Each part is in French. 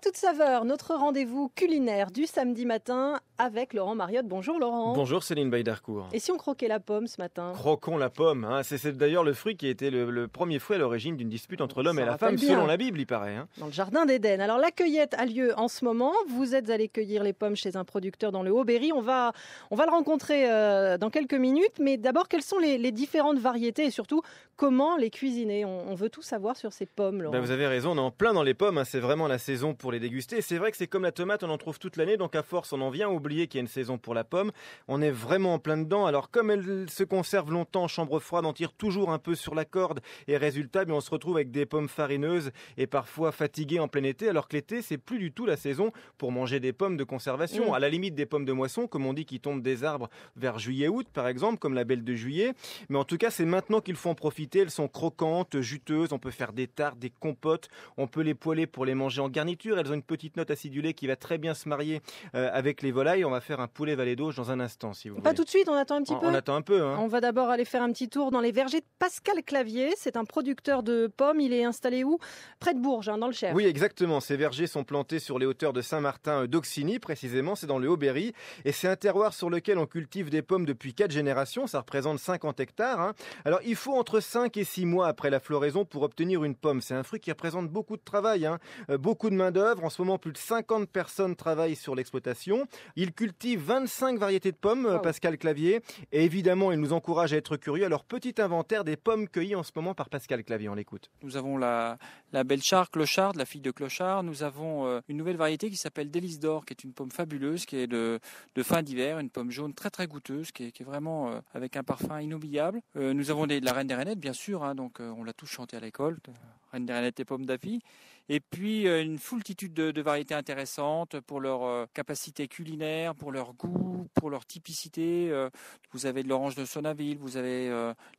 toute saveur, notre rendez-vous culinaire du samedi matin avec Laurent Mariotte. Bonjour Laurent. Bonjour Céline Baydarcourt. Et si on croquait la pomme ce matin Croquons la pomme. Hein. C'est d'ailleurs le fruit qui était le, le premier fruit à l'origine d'une dispute entre l'homme et la femme, selon la Bible, il paraît. Hein. Dans le jardin d'Éden. Alors la cueillette a lieu en ce moment. Vous êtes allé cueillir les pommes chez un producteur dans le Haut-Berry. On va, on va le rencontrer euh, dans quelques minutes. Mais d'abord, quelles sont les, différentes variétés et surtout comment les cuisiner on, veut tout savoir sur ces pommes. Laurent. Ben, vous avez raison, on est en plein dans les pommes. Hein. C'est vraiment la saison pour les déguster. C'est vrai que c'est comme la tomate, on en trouve toute l'année, donc à force on en vient oublier qu'il y a une saison pour la pomme. On est vraiment en plein dedans. Alors comme elle se conserve longtemps en chambre froide, on tire toujours un peu sur la corde et résultat, on se retrouve avec des pommes farineuses et parfois fatiguées en plein été, alors que l'été c'est plus du tout la saison pour manger des pommes de conservation. Mm. À la limite des pommes de moisson, comme on dit, qui tombent des arbres vers juillet-août par exemple, comme la belle de juillet. Mais en tout cas, c'est maintenant qu'il faut en profiter. Elles sont croquantes, juteuses, on peut faire des tartes, des compotes, on peut les poêler pour les manger en garniture. Elles ont une petite note acidulée qui va très bien se marier euh, avec les volailles. On va faire un poulet valet d'Auge dans un instant, si vous Pas tout de suite, on attend un petit peu. On attend un peu. Hein. On va d'abord aller faire un petit tour dans les vergers de Pascal Clavier. C'est un producteur de pommes. Il est installé où Près de Bourges, hein, dans le Cher. Oui, exactement. Ces vergers sont plantés sur les hauteurs de Saint-Martin euh, d'Auxigny, précisément. C'est dans le Haut-Berry. Et c'est un terroir sur lequel on cultive des pommes depuis quatre générations. Ça représente 50 hectares. Hein. Alors, il faut entre 5 et 6 mois après la floraison pour obtenir une pomme. C'est un fruit qui représente beaucoup de travail, euh, beaucoup de main-d'œuvre en ce moment, plus de 50 personnes travaillent sur l'exploitation. Il cultive 25 variétés de pommes, euh, Pascal Clavier. Et évidemment, il nous encourage à être curieux. Alors, petit inventaire des pommes cueillies en ce moment par Pascal Clavier. On l'écoute. Nous avons la, belle char, clochard, la fille de clochard. Nous avons euh, une nouvelle variété qui s'appelle Délice d'or, qui est une pomme fabuleuse, qui est de, fin d'hiver, une pomme jaune très très goûteuse, qui est, vraiment euh, avec un parfum inoubliable. nous avons la reine des rainettes, bien sûr, hein. donc on l'a tous chantée à l'école et pommes d'api. Et puis euh, une foultitude de, variétés intéressantes pour leur euh, capacité culinaire, pour leur goût, pour leur typicité. Euh. Vous avez de l'orange de Sonaville, vous avez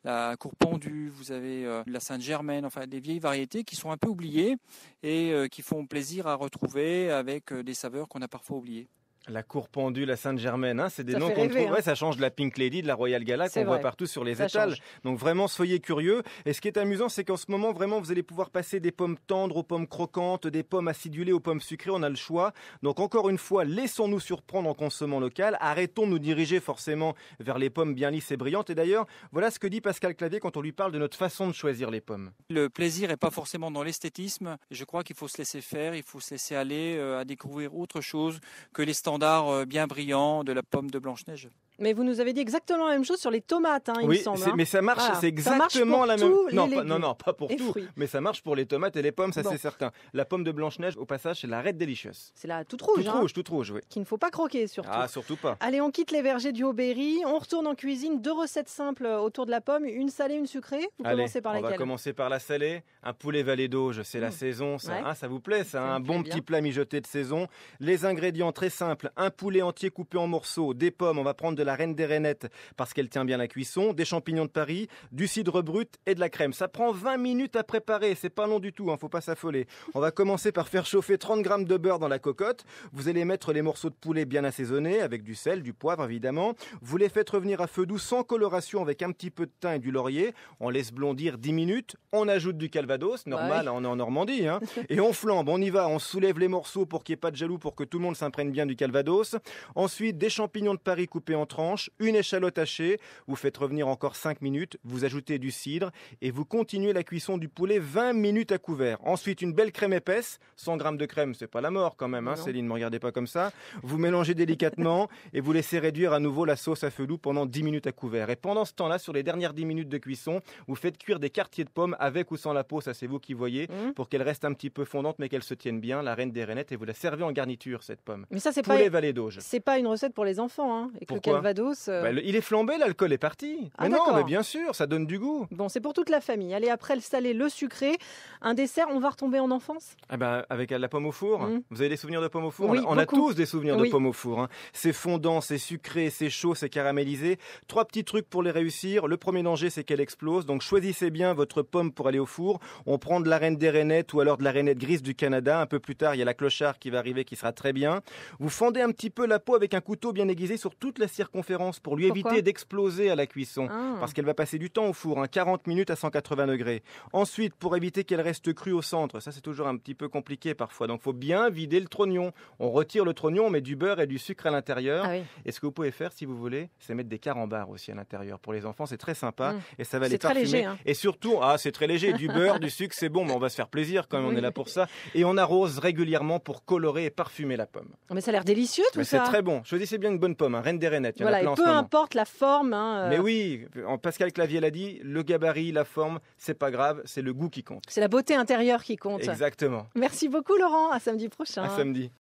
la cour pendue, vous avez la Sainte-Germaine, enfin des vieilles variétés qui sont un peu oubliées et qui font plaisir à retrouver avec des saveurs qu'on a parfois oubliées. La cour pendule à Sainte-Germaine, hein, c'est des noms qu'on trouve. Ouais, hein. ça change de la Pink Lady, de la Royal Gala qu'on voit partout sur les ça étals. Donc vraiment, soyez curieux. Et ce qui est amusant, c'est qu'en ce moment, vraiment, vous allez pouvoir passer des pommes tendres aux pommes croquantes, des pommes acidulées aux pommes sucrées. On a le choix. Donc encore une fois, laissons-nous surprendre en consommant local. Arrêtons de nous diriger forcément vers les pommes bien lisses et brillantes. Et d'ailleurs, voilà ce que dit Pascal Clavier quand on lui parle de notre façon de choisir les pommes. Le plaisir n'est pas forcément dans l'esthétisme. Je crois qu'il faut se laisser faire, il faut se laisser aller euh, à découvrir autre chose que les standard euh, bien brillant de la pomme de Blanche-Neige. Mais vous nous avez dit exactement la même chose sur les tomates, hein, il me semble. Oui, hein. mais ça marche, c'est exactement la même. Non, pas, non, non, pas pour tout. Mais ça marche pour les tomates et les pommes, ça c'est certain. La pomme de Blanche-Neige, au passage, c'est la Red Delicious. C'est la toute rouge. tout hein, rouge, toute rouge, oui. Qu'il ne faut pas croquer surtout. Ah, surtout pas. Allez, on quitte les vergers du Haut-Berry, on retourne en cuisine. Deux recettes simples autour de la pomme, une salée, une sucrée. Vous commencez par laquelle On va commencer par la salée. Un poulet valet d'auge, c'est la mmh. saison, ça. ça vous plaît, c'est Un bon petit plat mijoté de saison. Les ingrédients très simples un poulet entier coupé en morceaux, des pommes, on va prendre de la reine des rainettes parce qu'elle tient bien la cuisson, des champignons de Paris, du cidre brut et de la crème. Ça prend 20 minutes à préparer, c'est pas long du tout, hein, faut pas s'affoler. On va commencer par faire chauffer 30 grammes de beurre dans la cocotte. Vous allez mettre les morceaux de poulet bien assaisonnés avec du sel, du poivre évidemment. Vous les faites revenir à feu doux sans coloration avec un petit peu de thym et du laurier. On laisse blondir 10 minutes. On ajoute du calvados, normal, hein, on est en Normandie. Hein, et on flambe, on y va, on soulève les morceaux pour qu'il n'y ait pas de jaloux, pour que tout le monde s'imprègne bien du calvados. Ensuite, des champignons de Paris coupés en une échalote hachée, vous faites revenir encore 5 minutes, vous ajoutez du cidre et vous continuez la cuisson du poulet 20 minutes à couvert. Ensuite, une belle crème épaisse, 100 grammes de crème, c'est pas la mort quand même, hein, Céline, ne me regardez pas comme ça. Vous mélangez délicatement et vous laissez réduire à nouveau la sauce à feu doux pendant 10 minutes à couvert. Et pendant ce temps-là, sur les dernières 10 minutes de cuisson, vous faites cuire des quartiers de pommes avec ou sans la peau, ça c'est vous qui voyez, mmh. pour qu'elles restent un petit peu fondantes mais qu'elles se tiennent bien, la reine des rainettes, et vous la servez en garniture, cette pomme. Mais ça, c'est pas. C'est pas une recette pour les enfants, hein, et euh. Bah, il est flambé, l'alcool est parti. Ah, mais non, mais bien sûr, ça donne du goût. Bon, c'est pour toute la famille. Allez, après le salé, le sucré, un dessert, on va retomber en enfance ah bah, Avec la pomme au four. Mm. Vous avez des souvenirs de pomme au four On, a tous des souvenirs de pomme au four. Hein. C'est fondant, c'est sucré, c'est chaud, c'est caramélisé. Trois petits trucs pour les réussir. Le premier danger, c'est qu'elle explose. Donc choisissez bien votre pomme pour aller au four. On prend de la reine des rainettes ou alors de la rainette grise du Canada. Un peu plus tard, il y a la clochard qui va arriver qui sera très bien. Vous fendez un petit peu la peau avec un couteau bien aiguisé sur toute la circonférence conférence pour lui éviter d'exploser à la cuisson. Ah. Parce qu'elle va passer du temps au four, hein, 40 minutes à 180 degrés. Ensuite, pour éviter qu'elle reste crue au centre, ça c'est toujours un petit peu compliqué parfois. Donc il faut bien vider le trognon. On retire le trognon, on met du beurre et du sucre à l'intérieur. Ah et ce que vous pouvez faire si vous voulez, c'est mettre des carambars aussi à l'intérieur. Pour les enfants, c'est très sympa mmh. et ça va les parfumer. Très léger, hein. Et surtout, ah c'est très léger, du beurre, du sucre, c'est bon, mais on va se faire plaisir quand même, on est là pour ça. Et on arrose régulièrement pour colorer et parfumer la pomme. Mais ça a l'air délicieux tout ça. C'est très bon. Choisissez bien une bonne pomme, un hein, reine des rainettes voilà, et peu importe la forme. Hein, euh. Mais oui, Pascal Clavier l'a dit, le gabarit, la forme, c'est pas grave, c'est le goût qui compte. C'est la beauté intérieure qui compte. Exactement. Merci beaucoup Laurent, à samedi prochain. À samedi.